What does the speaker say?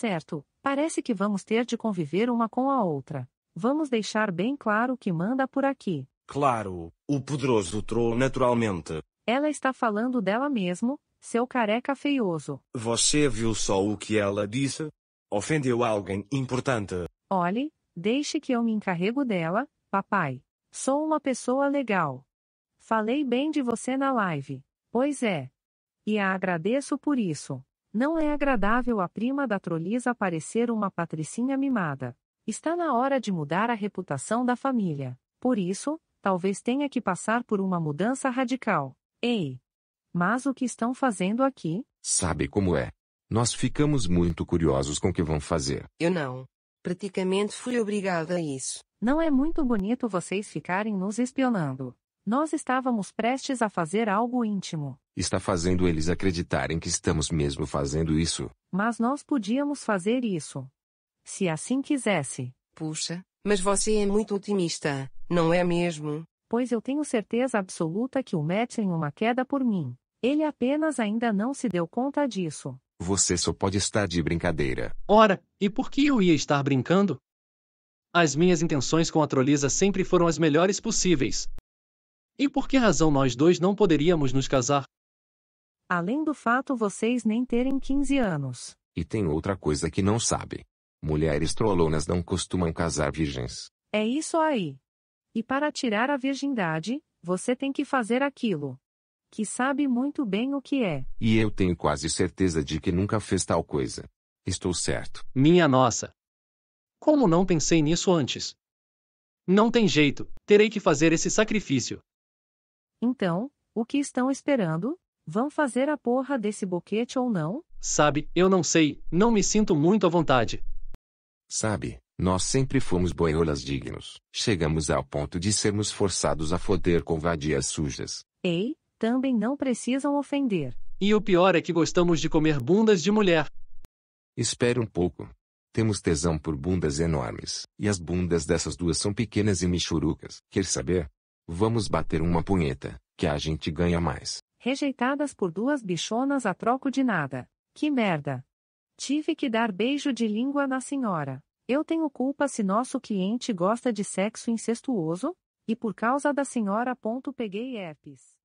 Certo, parece que vamos ter de conviver uma com a outra. Vamos deixar bem claro que manda por aqui. Claro, o poderoso troll, naturalmente. Ela está falando dela mesmo, seu careca feioso. Você viu só o que ela disse? Ofendeu alguém importante. Olhe, deixe que eu me encarrego dela, papai. Sou uma pessoa legal. Falei bem de você na live. Pois é. E a agradeço por isso. Não é agradável a prima da Trolis parecer uma patricinha mimada. Está na hora de mudar a reputação da família. Por isso, talvez tenha que passar por uma mudança radical. Ei! Mas o que estão fazendo aqui? Sabe como é? Nós ficamos muito curiosos com o que vão fazer. Eu não. Praticamente fui obrigada a isso. Não é muito bonito vocês ficarem nos espionando. Nós estávamos prestes a fazer algo íntimo. Está fazendo eles acreditarem que estamos mesmo fazendo isso. Mas nós podíamos fazer isso. Se assim quisesse. Puxa, mas você é muito otimista, não é mesmo? Pois eu tenho certeza absoluta que o mete em uma queda por mim. Ele apenas ainda não se deu conta disso. Você só pode estar de brincadeira. Ora, e por que eu ia estar brincando? As minhas intenções com a Trolisa sempre foram as melhores possíveis, e por que razão nós dois não poderíamos nos casar? Além do fato vocês nem terem 15 anos. E tem outra coisa que não sabe. Mulheres trolonas não costumam casar virgens. É isso aí. E para tirar a virgindade, você tem que fazer aquilo. Que sabe muito bem o que é. E eu tenho quase certeza de que nunca fez tal coisa. Estou certo. Minha nossa. Como não pensei nisso antes? Não tem jeito, terei que fazer esse sacrifício. Então, o que estão esperando? Vão fazer a porra desse boquete ou não? Sabe, eu não sei, não me sinto muito à vontade. Sabe, nós sempre fomos boiolas dignos. Chegamos ao ponto de sermos forçados a foder com vadias sujas. Ei, também não precisam ofender. E o pior é que gostamos de comer bundas de mulher. Espere um pouco. Temos tesão por bundas enormes. E as bundas dessas duas são pequenas e michurucas. Quer saber? Vamos bater uma punheta, que a gente ganha mais. Rejeitadas por duas bichonas a troco de nada. Que merda! Tive que dar beijo de língua na senhora. Eu tenho culpa se nosso cliente gosta de sexo incestuoso? E por causa da senhora. Ponto, peguei herpes.